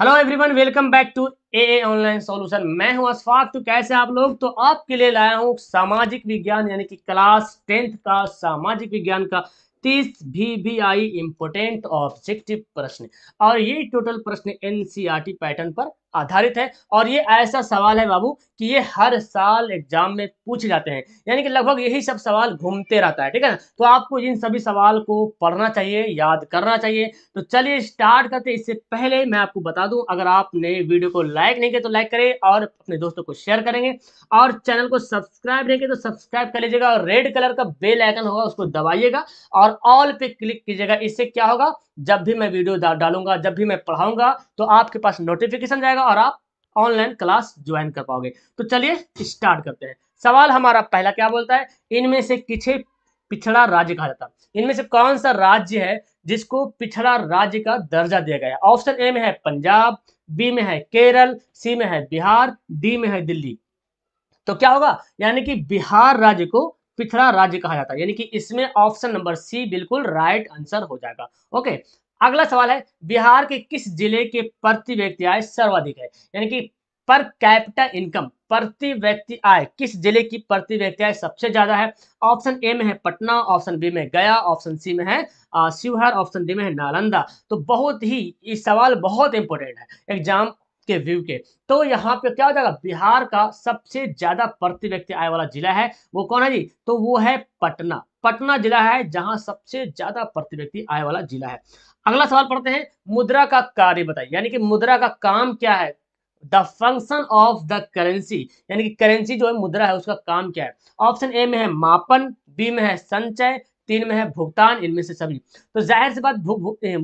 hello everyone welcome back to A A online solution मैं हूं अशफाक तो कैसे आप लोग तो आपके लिए लाया हूं सामाजिक विज्ञान यानी कि क्लास टेंथ का सामाजिक विज्ञान का तीस भी भी आई इम्पोर्टेंट ऑब्जेक्टिव प्रश्न और ये टोटल प्रश्न एनसीईआरटी पैटर्न e पर आधारित है और ये ऐसा सवाल है बाबू कि ये हर साल एग्जाम में पूछे जाते हैं यानी कि लगभग यही सब सवाल घूमते रहता है ठीक है ना तो आपको इन सभी सवाल को पढ़ना चाहिए याद करना चाहिए तो चलिए स्टार्ट करते इससे पहले मैं आपको बता दूं अगर आपने वीडियो को लाइक नहीं किया तो लाइक करें और अपने दोस्तों को शेयर करेंगे और चैनल को सब्सक्राइब नहीं किया तो सब्सक्राइब कर लीजिएगा और रेड कलर का बेल आइकन होगा उसको दबाइएगा और ऑल पे क्लिक कीजिएगा इससे क्या होगा जब भी मैं वीडियो डालूंगा जब भी मैं पढ़ाऊंगा तो आपके पास नोटिफिकेशन जाएगा जाएगा और आप ऑनलाइन क्लास ज्वाइन कर पाओगे तो चलिए स्टार्ट करते हैं सवाल हमारा पहला क्या बोलता है इनमें से किसे पिछड़ा राज्य कहा जाता है इनमें से कौन सा राज्य है जिसको पिछड़ा राज्य का दर्जा दिया गया ऑप्शन ए में है पंजाब बी में है केरल सी में है बिहार डी में है दिल्ली तो क्या होगा यानी कि बिहार राज्य को पिछड़ा राज्य कहा जाता है यानी कि इसमें ऑप्शन नंबर सी बिल्कुल राइट आंसर हो जाएगा ओके अगला सवाल है बिहार के किस जिले के प्रति व्यक्ति आय सर्वाधिक है यानी कि पर कैपिटा इनकम प्रति व्यक्ति आय किस जिले की प्रति व्यक्ति आय सबसे ज्यादा है ऑप्शन ए में है पटना ऑप्शन बी में गया ऑप्शन सी में है शिवहर ऑप्शन डी में है नालंदा तो बहुत ही ये सवाल बहुत इंपॉर्टेंट है एग्जाम के व्यू के तो यहाँ पे क्या हो जाएगा बिहार का सबसे ज्यादा प्रति व्यक्ति आय वाला जिला है वो कौन है जी तो वो है पटना पटना जिला है जहां सबसे ज्यादा प्रति व्यक्ति आय वाला जिला है अगला सवाल पढ़ते हैं मुद्रा का कार्य बताइए यानी कि मुद्रा का काम क्या है the function of the currency यानी कि करेंसी जो है मुद्रा है उसका काम क्या है ऑप्शन ए में है मापन बी में है संचय तीन में है भुगतान इनमें से सभी तो जाहिर सी बात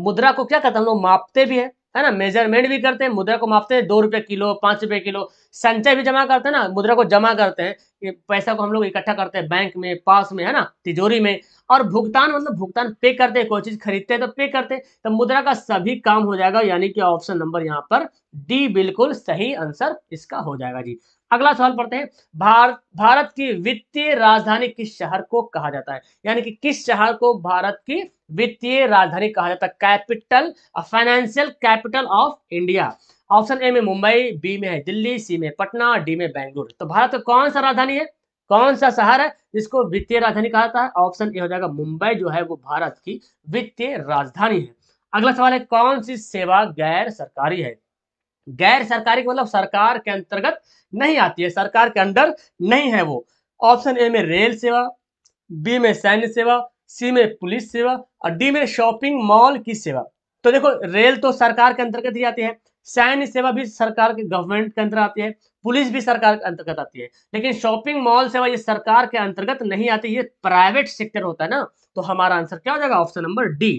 मुद्रा को क्या कहते हैं हम लोग मापते भी है है ना मेजरमेंट भी करते हैं मुद्रा को मापते हैं दो रुपये किलो पाँच रुपये किलो संचय भी जमा करते हैं ना मुद्रा को जमा करते हैं पैसा को हम लोग इकट्ठा करते हैं बैंक में पास में है ना तिजोरी में और भुगतान मतलब भुगतान पे करते हैं कोई चीज खरीदते हैं तो पे करते हैं तो मुद्रा का सभी काम हो जाएगा यानी कि ऑप्शन नंबर यहाँ पर डी बिल्कुल सही आंसर इसका हो जाएगा जी अगला सवाल पढ़ते हैं भारत भारत की वित्तीय राजधानी किस शहर को कहा जाता है यानी कि किस शहर को भारत की वित्तीय राजधानी कहा जाता है capital financial capital of India option A में मुंबई बी में है दिल्ली सी में पटना डी में बेंगलुरु तो भारत का कौन सा राजधानी है कौन सा शहर है जिसको वित्तीय राजधानी कहा जाता है ऑप्शन ए हो जाएगा मुंबई जो है वो भारत की वित्तीय राजधानी है अगला सवाल है कौन सी सेवा गैर सरकारी है गैर सरकारी मतलब सरकार के अंतर्गत नहीं आती है सरकार के अंदर नहीं है वो ऑप्शन ए में रेल सेवा बी में सैन्य सेवा सी में पुलिस सेवा और डी में शॉपिंग मॉल की सेवा तो देखो रेल तो सरकार के अंतर्गत ही आती है सैन्य सेवा भी सरकार के गवर्नमेंट के अंतर्गत आती है पुलिस भी सरकार के अंतर्गत आती है लेकिन शॉपिंग मॉल सेवा ये सरकार के अंतर्गत नहीं आती ये प्राइवेट सेक्टर होता है ना तो हमारा आंसर क्या हो जाएगा ऑप्शन नंबर डी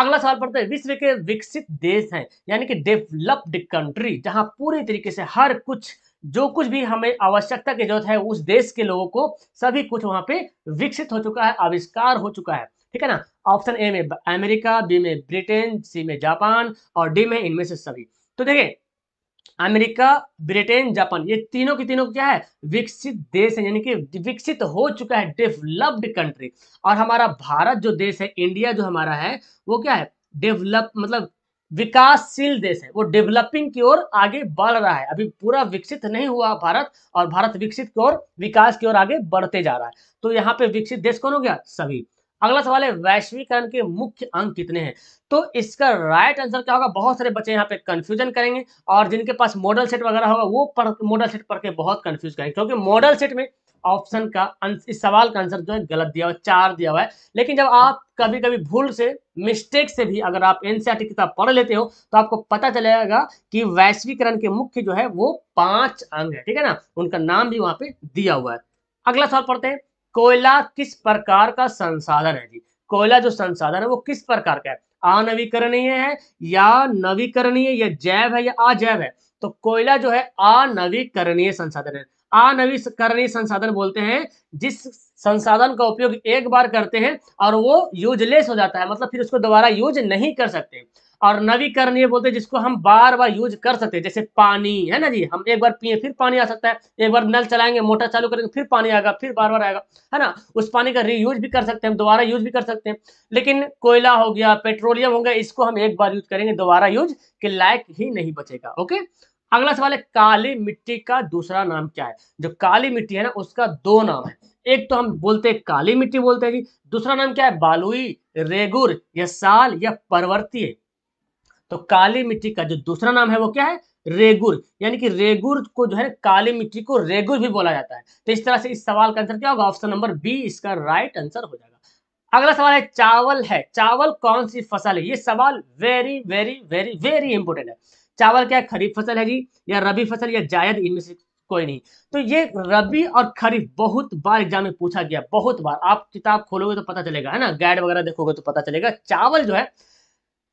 अगला सवाल पढ़ते हैं विश्व के विकसित देश हैं यानी कि डेवलप्ड कंट्री जहां पूरी तरीके से हर कुछ जो कुछ भी हमें आवश्यकता की जरूरत है उस देश के लोगों को सभी कुछ वहां पे विकसित हो चुका है आविष्कार हो चुका है ठीक है ना ऑप्शन ए में अमेरिका बी में ब्रिटेन सी में जापान और डी में इनमें से सभी तो देखें अमेरिका ब्रिटेन जापान ये तीनों की तीनों क्या है विकसित देश है यानी कि विकसित हो चुका है डेवलप्ड कंट्री और हमारा भारत जो देश है इंडिया जो हमारा है वो क्या है डेवलप मतलब विकासशील देश है वो डेवलपिंग की ओर आगे बढ़ रहा है अभी पूरा विकसित नहीं हुआ भारत और भारत विकसित की ओर विकास की ओर आगे बढ़ते जा रहा है तो यहाँ पे विकसित देश कौन हो गया सभी अगला सवाल है वैश्वीकरण के मुख्य अंग कितने हैं तो इसका राइट आंसर क्या होगा बहुत सारे बच्चे यहाँ पे कंफ्यूजन करेंगे और जिनके पास मॉडल सेट वगैरह होगा वो मॉडल सेट पढ़ के बहुत कंफ्यूज करेंगे क्योंकि मॉडल सेट में ऑप्शन का इस सवाल का आंसर जो है गलत दिया हुआ है चार दिया हुआ है लेकिन जब आप कभी कभी भूल से मिस्टेक से भी अगर आप एनसीआरटी किताब पढ़ लेते हो तो आपको पता चलेगा कि वैश्वीकरण के मुख्य जो है वो पांच अंग है ठीक है ना उनका नाम भी वहां पे दिया हुआ है अगला सवाल पढ़ते हैं कोयला किस प्रकार का संसाधन है जी कोयला जो संसाधन है वो किस प्रकार का है अनवीकरणीय है या नवीकरणीय या जैव है या अजैव है तो कोयला जो है अनवीकरणीय संसाधन है अनवीकरणीय संसाधन बोलते हैं जिस संसाधन का उपयोग एक बार करते हैं और वो यूजलेस हो जाता है मतलब फिर उसको दोबारा यूज नहीं कर सकते और नवीकरणीय बोलते हैं जिसको हम बार बार यूज कर सकते हैं जैसे पानी है ना जी हम एक बार पिए फिर पानी आ सकता है एक बार नल चलाएंगे मोटर चालू करेंगे फिर पानी आएगा फिर बार बार आएगा है ना उस पानी का रीयूज भी कर सकते हैं दोबारा यूज भी कर सकते हैं लेकिन कोयला हो गया पेट्रोलियम हो गया इसको हम एक बार यूज करेंगे दोबारा यूज के लायक ही नहीं बचेगा ओके अगला सवाल है काली मिट्टी का दूसरा नाम क्या है जो काली मिट्टी है ना उसका दो नाम है एक तो हम बोलते हैं काली मिट्टी बोलते हैं जी दूसरा नाम क्या है बालुई रेगुर या साल या पर्वतीय तो काली मिट्टी का जो दूसरा नाम है वो क्या है रेगुर यानी कि रेगुर को जो है काली मिट्टी को रेगुर भी बोला जाता है तो इस तरह से इस सवाल का आंसर क्या होगा ऑप्शन नंबर बी इसका राइट आंसर हो जाएगा अगला सवाल है चावल है चावल कौन सी फसल है ये सवाल very very very very important है चावल क्या खरीफ फसल है जी या रबी फसल या जायद इनमें से कोई नहीं तो ये रबी और खरीफ बहुत बार एग्जाम में पूछा गया बहुत बार आप किताब खोलोगे तो पता चलेगा है ना गाइड वगैरह देखोगे तो पता चलेगा चावल जो है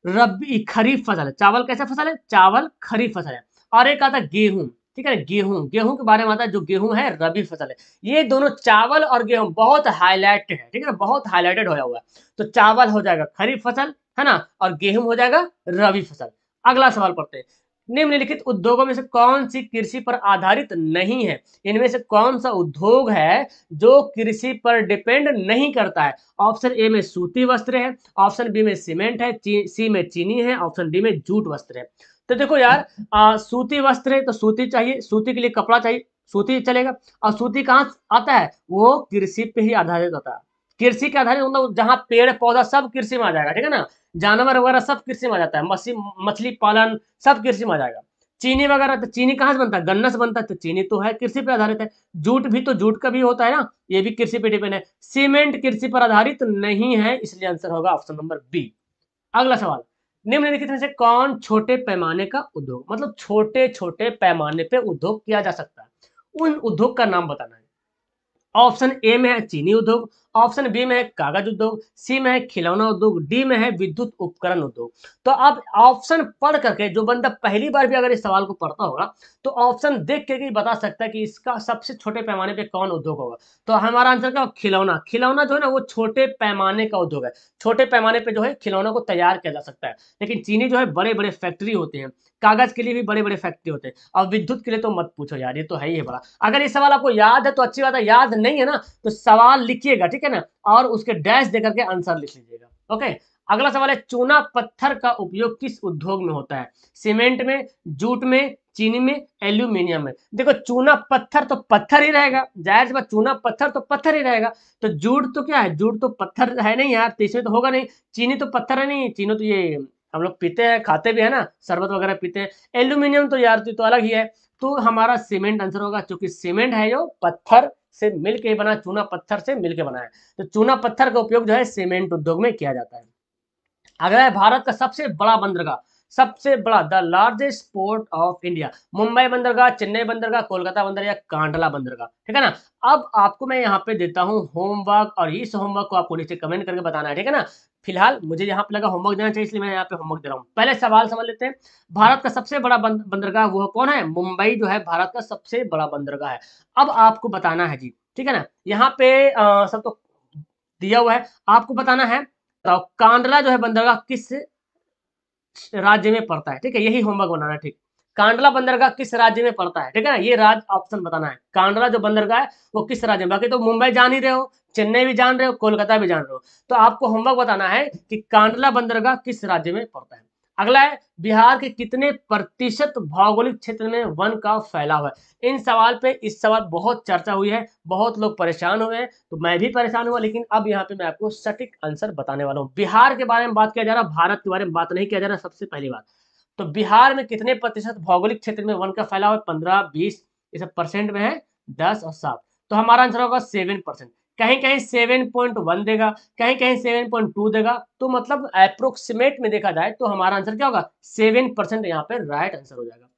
रबी खरीफ फसल है चावल कैसा फसल है चावल खरीफ फसल है और एक आता है गेहूं ठीक है गेहूं गेहूं के बारे में आता है जो गेहूं है रबी फसल है ये दोनों चावल और गेहूं बहुत हाईलाइटेड है ठीक है ना बहुत हाईलाइटेड होया हुआ है तो चावल हो जाएगा खरीफ फसल है ना और गेहूं हो जाएगा रबी फसल अगला सवाल पढ़ते हैं निम्नलिखित उद्योगों में से कौन सी कृषि पर आधारित नहीं है इनमें से कौन सा उद्योग है जो कृषि पर डिपेंड नहीं करता है ऑप्शन ए में सूती वस्त्र है ऑप्शन बी में सीमेंट है सी में चीनी है ऑप्शन डी में जूट वस्त्र है तो देखो यार आ, सूती वस्त्र है तो सूती चाहिए सूती के लिए कपड़ा चाहिए सूती चलेगा और सूती कहाँ आता है वो कृषि पे ही आधारित होता है कृषि के आधारित मतलब जहाँ पेड़ पौधा सब कृषि में आ जाएगा ठीक है ना जानवर वगैरह सब कृषि में आ जाता है मछली मछली पालन सब कृषि में आ जाएगा चीनी वगैरह तो चीनी कहाँ से बनता है गन्ना से बनता है तो चीनी तो है कृषि पर आधारित है जूट भी तो जूट का भी होता है ना ये भी कृषि पे डिपेंड है सीमेंट कृषि पर आधारित तो नहीं है इसलिए आंसर होगा ऑप्शन नंबर बी अगला सवाल निम्नलिखित में से कौन छोटे पैमाने का उद्योग मतलब छोटे छोटे पैमाने पे उद्योग किया जा सकता है उन उद्योग का नाम बताना है ऑप्शन ए में है चीनी उद्योग ऑप्शन बी में है कागज उद्योग सी में है खिलौना उद्योग डी में है विद्युत उपकरण उद्योग तो अब ऑप्शन पढ़ करके जो बंदा पहली बार भी अगर इस सवाल को पढ़ता होगा तो ऑप्शन देख के ही बता सकता है कि इसका सबसे छोटे पैमाने पे कौन उद्योग होगा तो हमारा आंसर क्या खिलौना खिलौना जो है ना वो छोटे पैमाने का उद्योग है छोटे पैमाने पर जो है खिलौना को तैयार किया जा सकता है लेकिन चीनी जो है बड़े बड़े फैक्ट्री होते हैं कागज के लिए भी बड़े बड़े फैक्ट्री होते हैं और विद्युत के लिए तो मत पूछो यार ये तो है ही बड़ा अगर ये सवाल आपको याद है तो अच्छी बात है याद नहीं है ना तो सवाल लिखिएगा ठीक ठीक है ना और उसके डैश देकर के आंसर लिख लीजिएगा ओके अगला सवाल है चूना पत्थर का उपयोग किस उद्योग में होता है सीमेंट में जूट में चीनी में एल्यूमिनियम में देखो चूना पत्थर तो पत्थर ही रहेगा जाहिर सी बात चूना पत्थर तो पत्थर ही रहेगा तो जूट तो क्या है जूट तो पत्थर है नहीं यार तो इसमें तो होगा नहीं चीनी तो पत्थर है नहीं चीनी तो ये हम लोग पीते हैं खाते भी है ना शरबत वगैरह पीते हैं एल्यूमिनियम तो यार तो, तो अलग ही है तो हमारा सीमेंट आंसर होगा क्योंकि सीमेंट है जो पत्थर से मिलके के बना चूना पत्थर से मिलके के बना है तो चूना पत्थर का उपयोग जो है सीमेंट उद्योग में किया जाता है अगला है भारत का सबसे बड़ा बंदरगाह सबसे बड़ा the largest port of India Mumbai बंदरगाह चेन्नई बंदरगाह कोलकाता बंदर या कांडला बंदरगाह ठीक है ना अब आपको मैं यहाँ पे देता हूँ होमवर्क और इस होमवर्क को आपको नीचे कमेंट करके बताना है ठीक है ना फिलहाल मुझे यहाँ पे लगा होमवर्क देना चाहिए इसलिए मैं यहाँ पे होमवर्क दे रहा हूँ पहले सवाल समझ लेते हैं भारत का सबसे बड़ा बंदरगाह वो कौन है मुंबई जो है भारत का सबसे बड़ा बंदरगाह है अब आपको बताना है जी ठीक है ना यहाँ पे आ, सब तो दिया हुआ है आपको बताना है तो कांडला जो है बंदरगाह किस राज्य में पड़ता है ठीक है यही होमवर्क बनाना है ठीक कांडला बंदरगाह किस राज्य में पड़ता है ठीक है ना ये राज्य ऑप्शन बताना है कांडला जो बंदरगाह है वो किस राज्य में बाकी तो मुंबई जान ही रहे हो चेन्नई भी जान रहे हो कोलकाता भी जान रहे हो तो आपको होमवर्क बताना है कि कांडला बंदरगाह किस राज्य में पड़ता है अगला है बिहार के कितने प्रतिशत भौगोलिक क्षेत्र में वन का फैलाव है इन सवाल पे इस सवाल बहुत चर्चा हुई है बहुत लोग परेशान हुए हैं तो मैं भी परेशान हुआ लेकिन अब यहाँ पे मैं आपको सटीक आंसर बताने वाला हूँ बिहार के बारे में बात किया जा रहा है भारत के बारे में बात नहीं किया जा रहा सबसे पहली बात तो बिहार में कितने प्रतिशत भौगोलिक क्षेत्र में वन का फैलाव है पंद्रह बीस ये सब परसेंट में है दस और सात तो हमारा आंसर होगा सेवन परसेंट कहीं कहीं सेवन पॉइंट वन देगा कहीं कहीं सेवन पॉइंट टू देगा तो मतलब अप्रोक्सीमेट में देखा जाए तो हमारा आंसर क्या होगा सेवन परसेंट यहाँ पे राइट आंसर हो जाएगा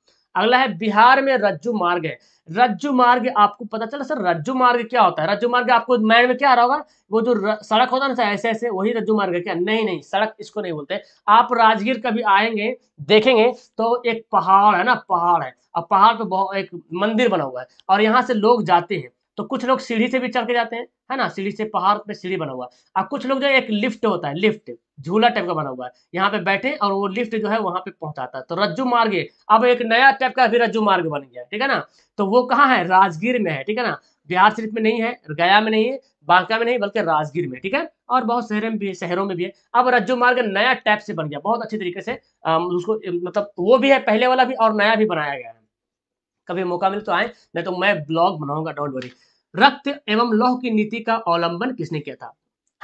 अगला है बिहार में रज्जू मार्ग है रज्जू मार्ग आपको पता चला सर रज्जू मार्ग क्या होता है रज्जू मार्ग आपको माइंड में क्या आ रहा होगा वो जो सड़क होता है ना ऐसे ऐसे वही रज्जू मार्ग है क्या नहीं नहीं सड़क इसको नहीं बोलते आप राजगीर कभी आएंगे देखेंगे तो एक पहाड़ है ना पहाड़ है और पहाड़ पे बहुत एक मंदिर बना हुआ है और यहाँ से लोग जाते हैं तो कुछ लोग सीढ़ी से भी चढ़ के जाते हैं है ना सीढ़ी से पहाड़ पे सीढ़ी बना हुआ है और कुछ लोग जो एक लिफ्ट होता है लिफ्ट झूला टाइप का बना हुआ है यहाँ पे बैठे और वो लिफ्ट जो है वहां पे पहुंचाता है तो रज्जू मार्ग अब एक नया टाइप का भी रज्जू मार्ग बन गया ठीक है ना तो वो कहाँ है राजगीर में है ठीक है ना बिहार शरीफ में नहीं है गया में नहीं है बांका में नहीं बल्कि राजगीर में ठीक है और बहुत शहर में भी शहरों में भी है अब रज्जू मार्ग नया टाइप से बन गया बहुत अच्छी तरीके से उसको मतलब वो भी है पहले वाला भी और नया भी बनाया गया है कभी मौका मिले तो आए नहीं तो मैं ब्लॉग बनाऊंगा डोंट वरी रक्त एवं लौह की नीति का अवलंबन किसने किया था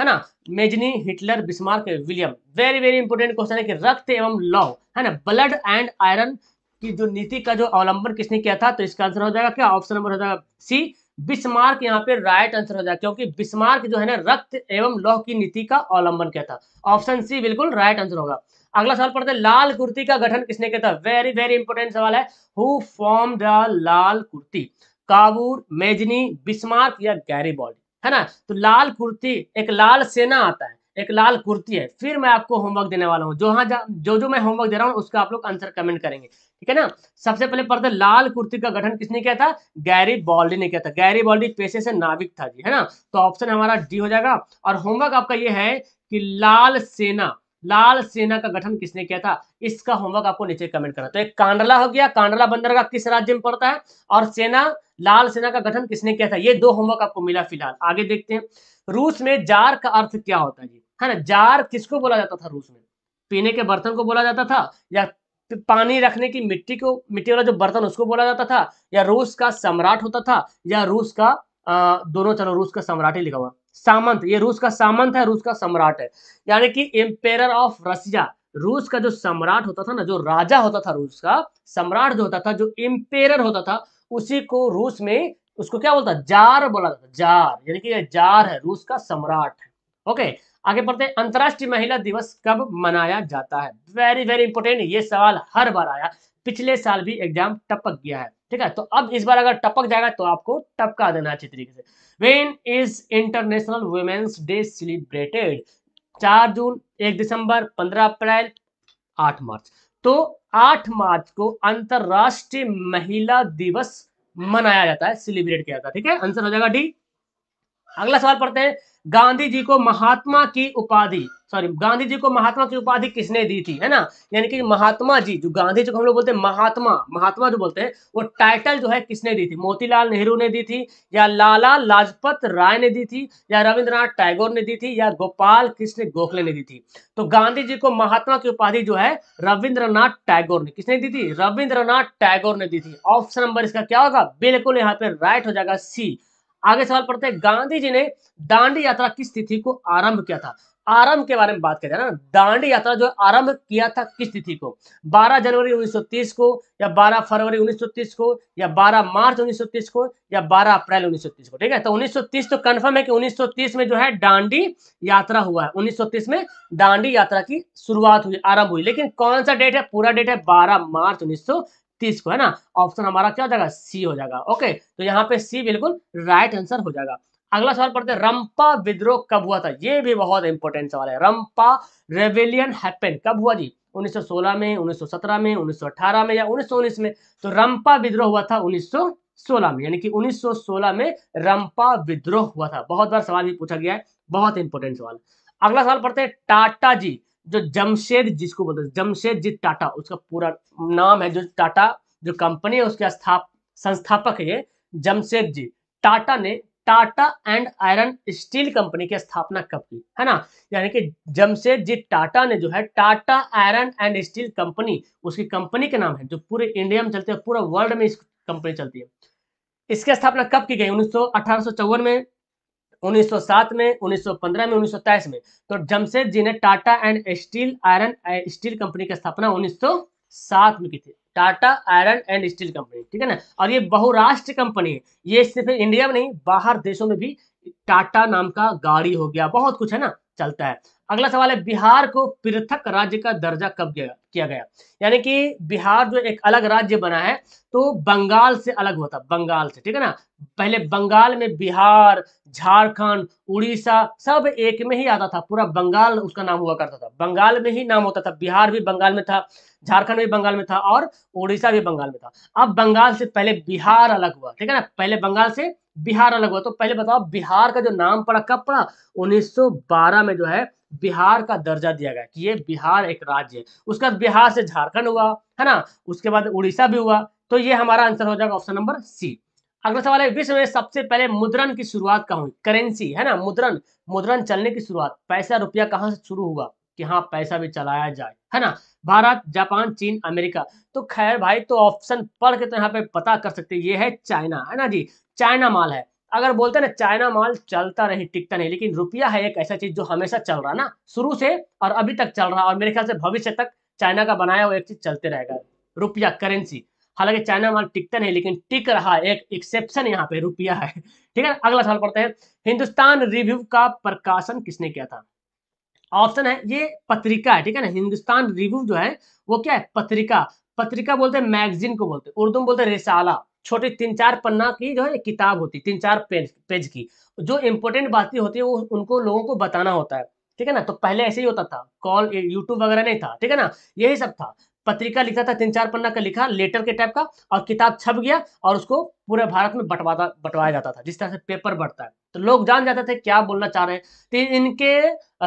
है ना Mazzini Hitler Bismarck William very very important question है कि रक्त एवं लौह है ना ब्लड एंड आयरन की जो नीति का जो अवलंबन किसने किया था तो इसका आंसर हो जाएगा क्या ऑप्शन नंबर हो जाएगा सी बिस्मार्क यहाँ पे राइट आंसर हो जाएगा क्योंकि बिस्मार्क जो है ना रक्त एवं लौह की नीति का अवलंबन किया था ऑप्शन सी बिल्कुल राइट आंसर होगा अगला सवाल पढ़ते लाल कुर्ती का गठन किसने किया था वेरी वेरी इंपॉर्टेंट सवाल है हु फॉर्म द लाल कुर्ती काबूर मेजनी बिस्मार्क या गैरीबॉडी है ना तो लाल कुर्ती एक लाल सेना आता है एक लाल कुर्ती है फिर मैं आपको होमवर्क देने वाला हूँ जो हाँ जो जो मैं होमवर्क दे रहा हूँ उसका आप लोग आंसर कमेंट करेंगे ठीक है ना सबसे पहले पढ़ते लाल कुर्ती का गठन किसने किया था गैरी बॉल्डी ने किया था गैरी बॉल्डी पेशे से नाविक था जी है ना तो ऑप्शन हमारा डी हो जाएगा और होमवर्क आपका ये है कि लाल सेना लाल सेना का गठन किसने किया था इसका होमवर्क आपको नीचे कमेंट करना तो एक कांडला हो गया कांडला बंदर का किस राज्य में पड़ता है और सेना लाल सेना का गठन किसने किया था ये दो होमवर्क आपको मिला फिलहाल आगे देखते हैं रूस में जार का अर्थ क्या होता है है ना जार किसको बोला जाता था रूस में पीने के बर्तन को बोला जाता था या पानी रखने की मिट्टी को मिट्टी वाला जो बर्तन उसको बोला जाता था या रूस का सम्राट होता था या रूस का आ, दोनों चलो रूस का सम्राट ही लिखा हुआ सामंत ये रूस का सामंत है रूस का सम्राट है यानी कि एम्पेयर ऑफ रसिया रूस का जो सम्राट होता था ना जो राजा होता था रूस का सम्राट जो होता था जो एम्पेयर होता था उसी को रूस में उसको क्या बोलता जार बोला जाता जार यानी कि ये जार है रूस का सम्राट है ओके आगे बढ़ते हैं अंतर्राष्ट्रीय महिला दिवस कब मनाया जाता है वेरी वेरी इंपोर्टेंट ये सवाल हर बार आया पिछले साल भी एग्जाम टपक गया है ठीक है तो अब इस बार अगर टपक जाएगा तो आपको टपका देना अच्छी तरीके से when is international women's day celebrated चार जून एक दिसंबर पंद्रह अप्रैल आठ मार्च तो आठ मार्च को अंतरराष्ट्रीय महिला दिवस मनाया जाता है सेलिब्रेट किया जाता है ठीक है आंसर हो जाएगा डी अगला सवाल पढ़ते हैं गांधी जी को महात्मा की उपाधि सॉरी गांधी जी को महात्मा की उपाधि किसने दी थी है ना यानी कि महात्मा जी जो गांधी जी को हम लोग बोलते हैं महात्मा महात्मा जो बोलते हैं वो टाइटल जो है किसने दी थी मोतीलाल नेहरू ने दी थी या लाला लाजपत राय ने दी थी या रविंद्रनाथ टैगोर ने दी थी या गोपाल कृष्ण गोखले ने दी थी तो गांधी जी को महात्मा की उपाधि जो है रविंद्रनाथ टैगोर ने किसने दी थी रविंद्रनाथ टैगोर ने दी थी ऑप्शन नंबर इसका क्या होगा बिल्कुल यहाँ पे राइट हो जाएगा सी आगे सवाल पढ़ते हैं गांधी जी ने दांडी यात्रा किस तिथि को आरंभ किया था आरंभ के बारे में बात किया जाए ना दांडी यात्रा जो आरंभ किया था किस तिथि को 12 जनवरी 1930 को या 12 फरवरी 1930 को या 12 मार्च 1930 को या 12 अप्रैल 1930 को ठीक है तो 1930 तो कंफर्म है कि 1930 में जो है दांडी यात्रा हुआ है 1930 में दांडी यात्रा की शुरुआत हुई आरंभ हुई लेकिन कौन सा डेट है पूरा डेट है बारह मार्च उन्नीस तीस को है ना ऑप्शन हमारा क्या हो जाएगा सी हो जाएगा ओके तो यहाँ पे सी बिल्कुल राइट आंसर हो जाएगा अगला सवाल पढ़ते हैं रंपा विद्रोह कब हुआ था ये भी बहुत इंपॉर्टेंट सवाल है रंपा रेवेलियन हैपन कब हुआ जी 1916 में 1917 में 1918 में या 1919 में तो रंपा विद्रोह हुआ था 1916 में यानी कि 1916 में रंपा विद्रोह हुआ था बहुत बार सवाल भी पूछा गया है बहुत इंपॉर्टेंट सवाल अगला सवाल पढ़ते हैं टाटा जी जो जमशेद जिसको बोलते हैं जमशेद जी टाटा उसका पूरा नाम है जो टाटा जो कंपनी है उसके स्थाप संस्थापक है जमशेद जी टाटा ने Tata and iron steel company की स्थापना कब की है ना यानी कि जमशेद जी टाटा ने जो है Tata iron and steel company उसकी कंपनी के नाम है जो पूरे इंडिया में चलती है पूरा वर्ल्ड में इस कंपनी चलती है इसकी स्थापना कब की गई उन्नीस में 1907 में 1915 में उन्नीस में तो जमशेद जी ने Tata and steel iron steel company की स्थापना 1907 में की थी Tata iron and steel company ठीक है ना और ये बहुराष्ट्रीय कंपनी है ये सिर्फ इंडिया में नहीं बाहर देशों में भी टाटा नाम का गाड़ी हो गया बहुत कुछ है ना चलता है अगला सवाल है बिहार को पृथक राज्य का दर्जा कब किया गया यानी कि बिहार जो एक अलग राज्य बना है तो बंगाल से अलग होता बंगाल से ठीक है ना पहले बंगाल में बिहार झारखंड उड़ीसा सब एक में ही आता था पूरा बंगाल उसका नाम हुआ करता था बंगाल में ही नाम होता था बिहार भी बंगाल में था झारखंड भी बंगाल में था और उड़ीसा भी बंगाल में था अब बंगाल से पहले बिहार अलग हुआ ठीक है ना पहले बंगाल से बिहार अलग हुआ तो पहले बताओ बिहार का जो नाम पड़ा कब पड़ा 1912 में जो है बिहार का दर्जा दिया गया कि ये बिहार एक राज्य है उसके बाद बिहार से झारखंड हुआ है ना उसके बाद उड़ीसा भी हुआ तो ये हमारा आंसर हो जाएगा ऑप्शन नंबर सी अगला सवाल है विश्व में सबसे पहले मुद्रण की शुरुआत कहा हुई करेंसी है ना मुद्रण मुद्रण चलने की शुरुआत पैसा रुपया कहाँ से शुरू हुआ कि हाँ पैसा भी चलाया जाए है ना भारत जापान चीन अमेरिका तो खैर भाई तो ऑप्शन पढ़ के तो यहाँ पे पता कर सकते ये है चाइना है ना जी चाइना माल है अगर बोलते हैं ना चाइना माल चलता नहीं टिकता नहीं लेकिन रुपया है एक ऐसा चीज जो हमेशा चल रहा ना शुरू से और अभी तक चल रहा और मेरे ख्याल से भविष्य तक चाइना का बनाया हुआ एक चीज चलते रहेगा रुपया करेंसी हालांकि चाइना माल टिकता नहीं लेकिन टिक रहा एक एक्सेप्शन यहाँ पे रुपया है ठीक है अगला सवाल पढ़ते हैं हिंदुस्तान रिव्यू का प्रकाशन किसने किया था ऑप्शन है ये पत्रिका है ठीक है ना हिंदुस्तान रिव्यू जो है वो क्या है पत्रिका पत्रिका बोलते हैं मैगजीन को बोलते हैं उर्दू में बोलते हैं रेसाला छोटी तीन चार पन्ना की जो है किताब होती तीन चार पेज पेज की जो इम्पोर्टेंट बातें होती है वो उनको लोगों को बताना होता है ठीक है ना तो पहले ऐसे ही होता था कॉल यूट्यूब वगैरह नहीं था ठीक है ना यही सब था पत्रिका लिखता था तीन चार पन्ना का लिखा लेटर के टाइप का और किताब छप गया और उसको पूरे भारत में बंटवाता बंटवाया जाता था जिस तरह से पेपर बढ़ता है तो लोग जान जाते थे क्या बोलना चाह रहे हैं तो इनके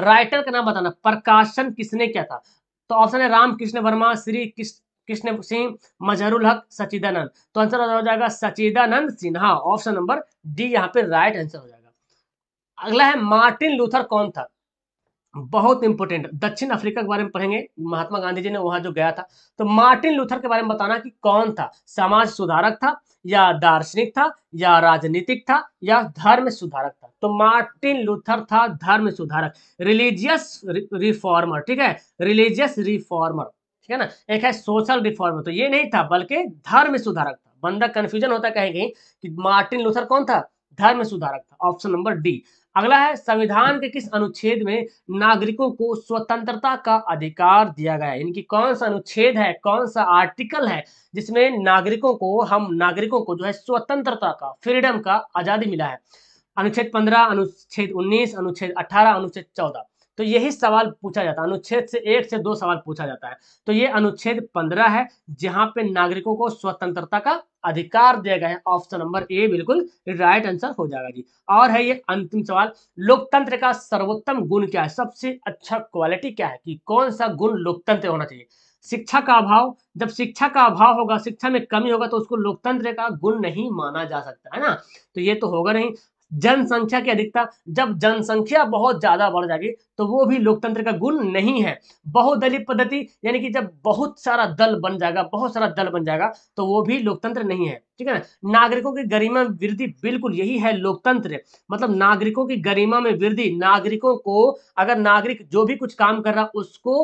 राइटर का नाम बताना प्रकाशन किसने किया था तो ऑप्शन है रामकृष्ण वर्मा श्री कृष्ण कृष्ण सिंह मजहरुल हक सचिदानंद तो आंसर हो जाएगा Sachidanand Sinha option number D यहाँ पे राइट आंसर हो जाएगा अगला है मार्टिन लूथर कौन था बहुत इंपॉर्टेंट दक्षिण अफ्रीका के बारे में पढ़ेंगे महात्मा गांधी जी ने वहां जो गया था तो मार्टिन लूथर के बारे में बताना कि कौन था समाज सुधारक था या दार्शनिक था या राजनीतिक था या धर्म सुधारक था तो मार्टिन लूथर था धर्म सुधारक रिलीजियस रिफॉर्मर ठीक है रिलीजियस रिफॉर्मर ठीक है ना एक है सोशल रिफॉर्म तो ये नहीं था बल्कि धर्म सुधारक था बंदा कंफ्यूजन होता कहीं कहीं कि मार्टिन लूथर कौन था धर्म सुधारक था ऑप्शन नंबर डी अगला है संविधान के किस अनुच्छेद में नागरिकों को स्वतंत्रता का अधिकार दिया गया है इनकी कौन सा अनुच्छेद है कौन सा आर्टिकल है जिसमें नागरिकों को हम नागरिकों को जो है स्वतंत्रता का फ्रीडम का आजादी मिला है अनुच्छेद पंद्रह अनुच्छेद उन्नीस अनुच्छेद अठारह अनुच्छेद चौदह तो यही सवाल पूछा जाता है अनुच्छेद से एक से दो सवाल पूछा जाता है तो ये अनुच्छेद पंद्रह है जहां पे नागरिकों को स्वतंत्रता का अधिकार दिया गया है ऑप्शन नंबर ए बिल्कुल राइट आंसर हो जाएगा जी और है ये अंतिम सवाल लोकतंत्र का सर्वोत्तम गुण क्या है सबसे अच्छा क्वालिटी क्या है कि कौन सा गुण लोकतंत्र होना चाहिए शिक्षा का अभाव जब शिक्षा का अभाव होगा शिक्षा में कमी होगा तो उसको लोकतंत्र का गुण नहीं माना जा सकता है ना तो ये तो होगा नहीं जनसंख्या की अधिकता जब जनसंख्या बहुत ज्यादा बढ़ जाएगी तो वो भी लोकतंत्र का गुण नहीं है बहुदलीय पद्धति यानी कि जब बहुत सारा दल बन जाएगा बहुत सारा दल बन जाएगा तो वो भी लोकतंत्र नहीं है ठीक है ना नागरिकों की गरिमा में वृद्धि बिल्कुल यही है लोकतंत्र मतलब नागरिकों की गरिमा में वृद्धि नागरिकों को अगर नागरिक जो भी कुछ काम कर रहा उसको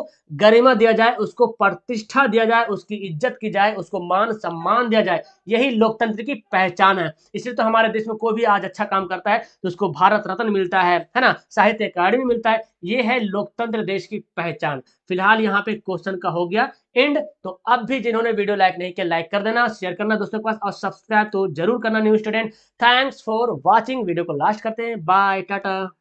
गरिमा दिया जाए उसको प्रतिष्ठा दिया जाए उसकी इज्जत की जाए उसको मान सम्मान दिया जाए यही लोकतंत्र की पहचान है इसलिए तो हमारे देश में कोई भी आज अच्छा काम करता है तो उसको भारत रत्न मिलता है है ना साहित्य अकादमी मिलता है ये है लोकतंत्र देश की पहचान फिलहाल यहाँ पे क्वेश्चन का हो गया एंड तो अब भी जिन्होंने वीडियो लाइक नहीं किया लाइक कर देना शेयर करना दोस्तों के पास और सब्सक्राइब तो जरूर करना new student thanks for watching video को लास्ट करते हैं बाय टाटा